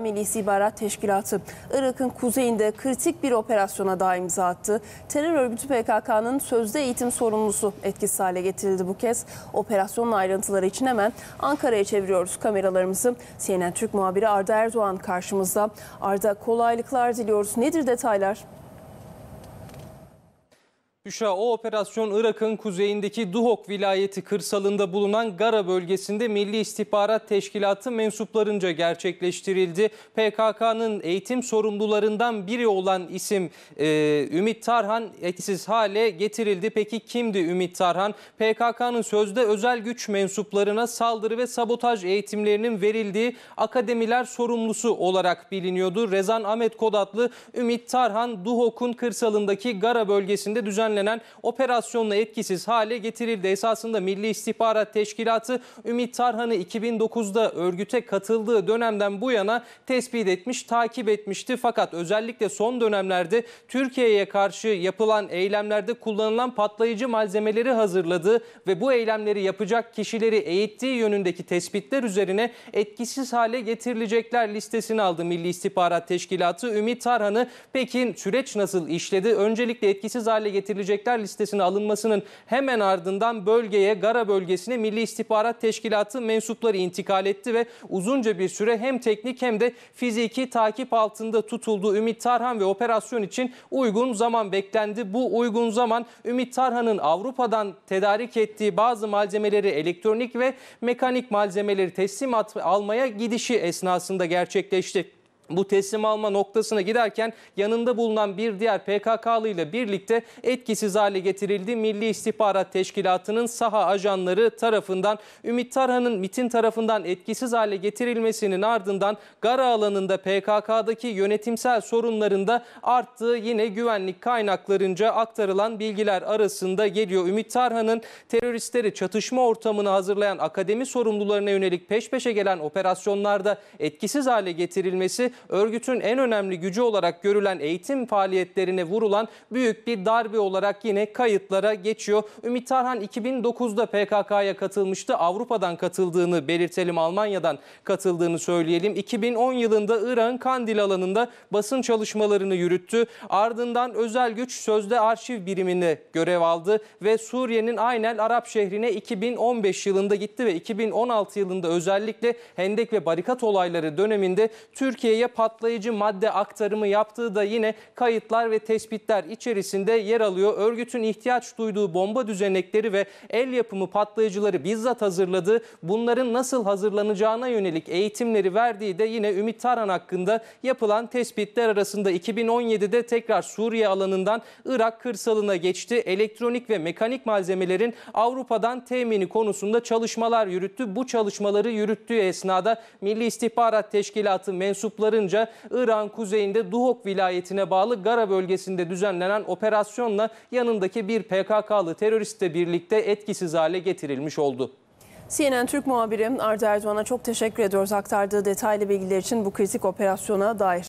Milli İstihbarat Teşkilatı Irak'ın kuzeyinde kritik bir operasyona daha imza attı. Terör örgütü PKK'nın sözde eğitim sorumlusu etkisiz hale getirildi bu kez. Operasyonun ayrıntıları için hemen Ankara'ya çeviriyoruz kameralarımızı. CNN Türk muhabiri Arda Erdoğan karşımızda. Arda kolaylıklar diliyoruz. Nedir detaylar? Büşra o operasyon Irak'ın kuzeyindeki Duhok vilayeti kırsalında bulunan Gara bölgesinde Milli İstihbarat Teşkilatı mensuplarınca gerçekleştirildi. PKK'nın eğitim sorumlularından biri olan isim e, Ümit Tarhan etkisiz hale getirildi. Peki kimdi Ümit Tarhan? PKK'nın sözde özel güç mensuplarına saldırı ve sabotaj eğitimlerinin verildiği akademiler sorumlusu olarak biliniyordu. Rezan Ahmet Kodatlı Ümit Tarhan Duhok'un kırsalındaki Gara bölgesinde düzenlenmişti düzenlenen operasyonla etkisiz hale getirildi. Esasında Milli İstihbarat Teşkilatı Ümit Tarhan'ı 2009'da örgüte katıldığı dönemden bu yana tespit etmiş, takip etmişti. Fakat özellikle son dönemlerde Türkiye'ye karşı yapılan eylemlerde kullanılan patlayıcı malzemeleri hazırladı ve bu eylemleri yapacak kişileri eğittiği yönündeki tespitler üzerine etkisiz hale getirilecekler listesini aldı Milli İstihbarat Teşkilatı. Ümit Tarhan'ı Peki süreç nasıl işledi? Öncelikle etkisiz hale getirilecek edilecekler listesine alınmasının hemen ardından bölgeye, Gara bölgesine Milli İstihbarat Teşkilatı mensupları intikal etti ve uzunca bir süre hem teknik hem de fiziki takip altında tutulduğu Ümit Tarhan ve operasyon için uygun zaman beklendi. Bu uygun zaman Ümit Tarhan'ın Avrupa'dan tedarik ettiği bazı malzemeleri elektronik ve mekanik malzemeleri teslimat almaya gidişi esnasında gerçekleşti bu teslim alma noktasına giderken yanında bulunan bir diğer PKK'lı ile birlikte etkisiz hale getirildi. Milli İstihbarat Teşkilatı'nın saha ajanları tarafından Ümit Tarhan'ın MIT'in tarafından etkisiz hale getirilmesinin ardından Gara alanında PKK'daki yönetimsel sorunlarında arttığı yine güvenlik kaynaklarınca aktarılan bilgiler arasında geliyor. Ümit Tarhan'ın teröristleri çatışma ortamını hazırlayan akademi sorumlularına yönelik peş peşe gelen operasyonlarda etkisiz hale getirilmesi örgütün en önemli gücü olarak görülen eğitim faaliyetlerine vurulan büyük bir darbe olarak yine kayıtlara geçiyor. Ümit Tarhan 2009'da PKK'ya katılmıştı. Avrupa'dan katıldığını belirtelim, Almanya'dan katıldığını söyleyelim. 2010 yılında Irak'ın Kandil alanında basın çalışmalarını yürüttü. Ardından özel güç sözde arşiv birimine görev aldı ve Suriye'nin Aynel Arap şehrine 2015 yılında gitti ve 2016 yılında özellikle Hendek ve Barikat olayları döneminde Türkiye'ye bölgeye patlayıcı madde aktarımı yaptığı da yine kayıtlar ve tespitler içerisinde yer alıyor. Örgütün ihtiyaç duyduğu bomba düzenekleri ve el yapımı patlayıcıları bizzat hazırladı. Bunların nasıl hazırlanacağına yönelik eğitimleri verdiği de yine Ümit Taran hakkında yapılan tespitler arasında 2017'de tekrar Suriye alanından Irak kırsalına geçti. Elektronik ve mekanik malzemelerin Avrupa'dan temini konusunda çalışmalar yürüttü. Bu çalışmaları yürüttüğü esnada Milli İstihbarat Teşkilatı mensupları Hunlarınca İran kuzeyinde Duhok vilayetine bağlı Gara bölgesinde düzenlenen operasyonla yanındaki bir PKK'lı teröristle birlikte etkisiz hale getirilmiş oldu. CNN Türk muhabirim Arda Erdoğan'a çok teşekkür ediyoruz aktardığı detaylı bilgiler için bu kritik operasyona dair.